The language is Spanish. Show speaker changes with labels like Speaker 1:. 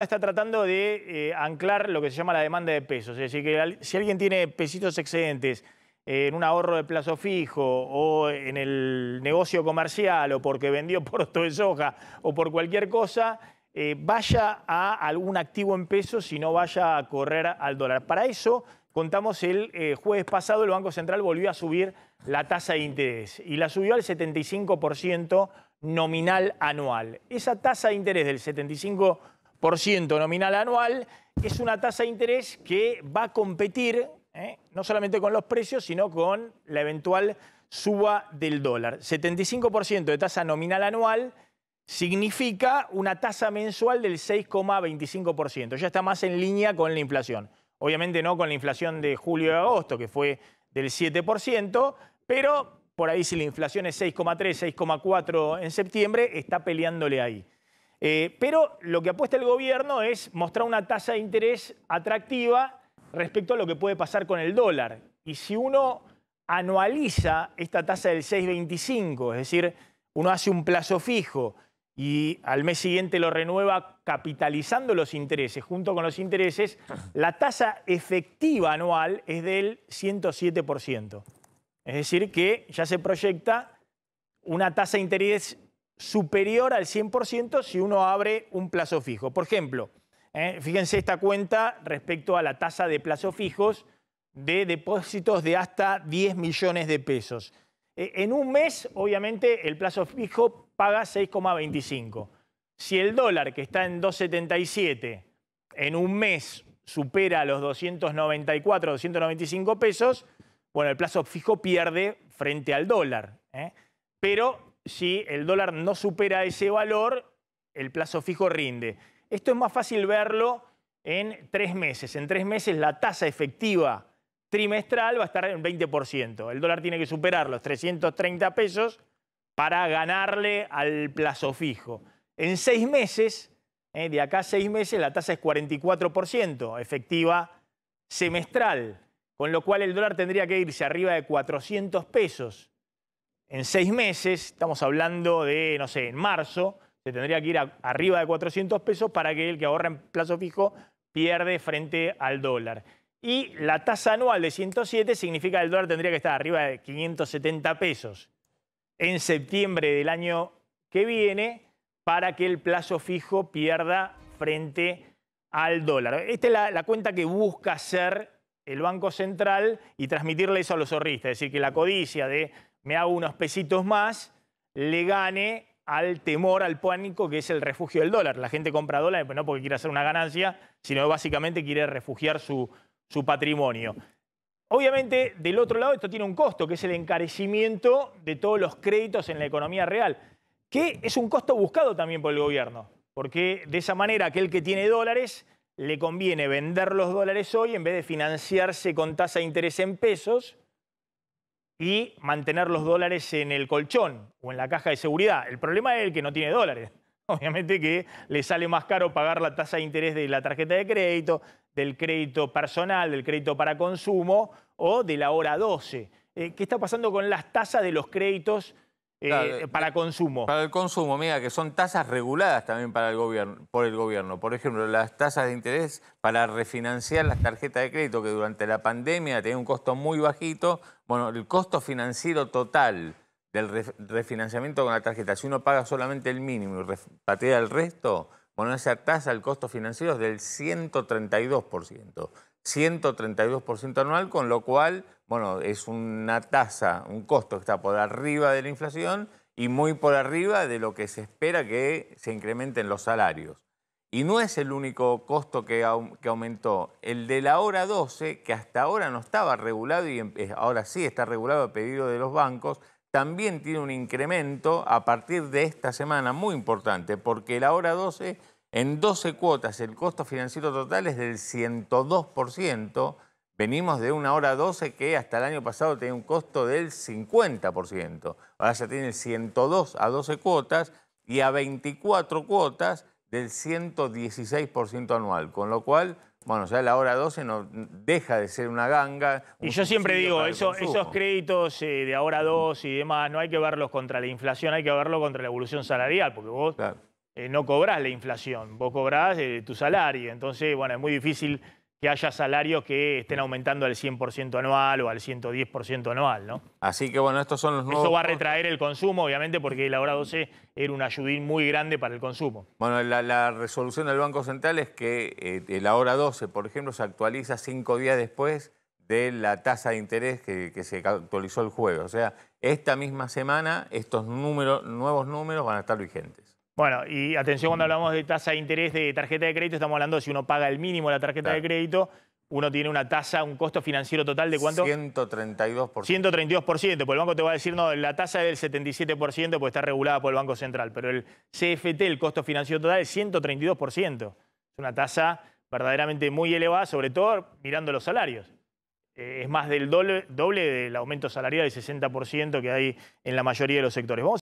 Speaker 1: está tratando de eh, anclar lo que se llama la demanda de pesos. Es decir, que si alguien tiene pesitos excedentes eh, en un ahorro de plazo fijo o en el negocio comercial o porque vendió porto de soja o por cualquier cosa, eh, vaya a algún activo en pesos y no vaya a correr al dólar. Para eso, contamos el jueves pasado, el Banco Central volvió a subir la tasa de interés y la subió al 75% nominal anual. Esa tasa de interés del 75% nominal anual, es una tasa de interés que va a competir ¿eh? no solamente con los precios, sino con la eventual suba del dólar. 75% de tasa nominal anual significa una tasa mensual del 6,25%. Ya está más en línea con la inflación. Obviamente no con la inflación de julio y agosto, que fue del 7%, pero por ahí si la inflación es 6,3, 6,4 en septiembre, está peleándole ahí. Eh, pero lo que apuesta el gobierno es mostrar una tasa de interés atractiva respecto a lo que puede pasar con el dólar. Y si uno anualiza esta tasa del 6,25, es decir, uno hace un plazo fijo y al mes siguiente lo renueva capitalizando los intereses junto con los intereses, la tasa efectiva anual es del 107%. Es decir, que ya se proyecta una tasa de interés superior al 100% si uno abre un plazo fijo. Por ejemplo, ¿eh? fíjense esta cuenta respecto a la tasa de plazos fijos de depósitos de hasta 10 millones de pesos. E, en un mes, obviamente, el plazo fijo paga 6,25. Si el dólar, que está en 2,77, en un mes supera los 294, 295 pesos, bueno, el plazo fijo pierde frente al dólar. ¿eh? Pero si el dólar no supera ese valor, el plazo fijo rinde. Esto es más fácil verlo en tres meses. En tres meses la tasa efectiva trimestral va a estar en 20%. El dólar tiene que superar los 330 pesos para ganarle al plazo fijo. En seis meses, eh, de acá a seis meses, la tasa es 44% efectiva semestral, con lo cual el dólar tendría que irse arriba de 400 pesos en seis meses, estamos hablando de, no sé, en marzo, se tendría que ir arriba de 400 pesos para que el que ahorra en plazo fijo pierde frente al dólar. Y la tasa anual de 107 significa que el dólar tendría que estar arriba de 570 pesos en septiembre del año que viene para que el plazo fijo pierda frente al dólar. Esta es la, la cuenta que busca hacer el Banco Central y transmitirle eso a los ahorristas, es decir, que la codicia de me hago unos pesitos más, le gane al temor, al pánico que es el refugio del dólar. La gente compra dólares pues no porque quiere hacer una ganancia, sino básicamente quiere refugiar su, su patrimonio. Obviamente, del otro lado, esto tiene un costo, que es el encarecimiento de todos los créditos en la economía real, que es un costo buscado también por el gobierno, porque de esa manera aquel que tiene dólares le conviene vender los dólares hoy en vez de financiarse con tasa de interés en pesos, y mantener los dólares en el colchón o en la caja de seguridad. El problema es el que no tiene dólares. Obviamente que le sale más caro pagar la tasa de interés de la tarjeta de crédito, del crédito personal, del crédito para consumo o de la hora 12. Eh, ¿Qué está pasando con las tasas de los créditos? Eh, eh, para consumo. Para
Speaker 2: el consumo, mira, que son tasas reguladas también para el gobierno, por el gobierno. Por ejemplo, las tasas de interés para refinanciar las tarjetas de crédito, que durante la pandemia tenía un costo muy bajito. Bueno, el costo financiero total del refinanciamiento con la tarjeta, si uno paga solamente el mínimo y patea el resto, bueno, esa tasa, el costo financiero es del 132%. 132% anual, con lo cual, bueno, es una tasa, un costo que está por arriba de la inflación y muy por arriba de lo que se espera que se incrementen los salarios. Y no es el único costo que, que aumentó, el de la hora 12, que hasta ahora no estaba regulado y em, eh, ahora sí está regulado a pedido de los bancos, también tiene un incremento a partir de esta semana muy importante, porque la hora 12 en 12 cuotas el costo financiero total es del 102%. Venimos de una hora 12 que hasta el año pasado tenía un costo del 50%. Ahora ya tiene 102 a 12 cuotas y a 24 cuotas del 116% anual. Con lo cual, bueno, ya la hora 12 no deja de ser una ganga. y yo siempre digo, esos
Speaker 1: créditos eh, de ahora 2 y demás, no hay que verlos contra la inflación, hay que verlos contra la evolución salarial, porque vos... Eh, no cobrás la inflación, vos cobrás eh, tu salario. Entonces, bueno, es muy difícil que haya salarios que estén aumentando al 100% anual o al 110% anual, ¿no?
Speaker 2: Así que bueno, estos son los nuevos... Eso va a
Speaker 1: retraer el consumo, obviamente, porque la hora 12 era un ayudín muy grande para el consumo.
Speaker 2: Bueno, la, resolución del Banco Central es que eh, la hora 12, por ejemplo, se actualiza cinco días después de la tasa de interés que, se actualizó el jueves. O sea, esta misma semana estos nuevos números van a estar vigentes.
Speaker 1: Bueno, y atención cuando hablamos de tasa de interés de tarjeta de crédito, estamos hablando de si uno paga el mínimo la tarjeta de crédito, uno tiene una tasa, un costo financiero total de cuánto?
Speaker 2: 132%.
Speaker 1: 132%, porque el banco te va a decir, no, la tasa es del 77% porque está regulada por el Banco Central, pero el CFT, el costo financiero total, es 132%. Es una tasa verdaderamente muy elevada, sobre todo mirando los salarios. Eh, es más del doble, del aumento salarial del 60% que hay en la mayoría de los sectores. Vamos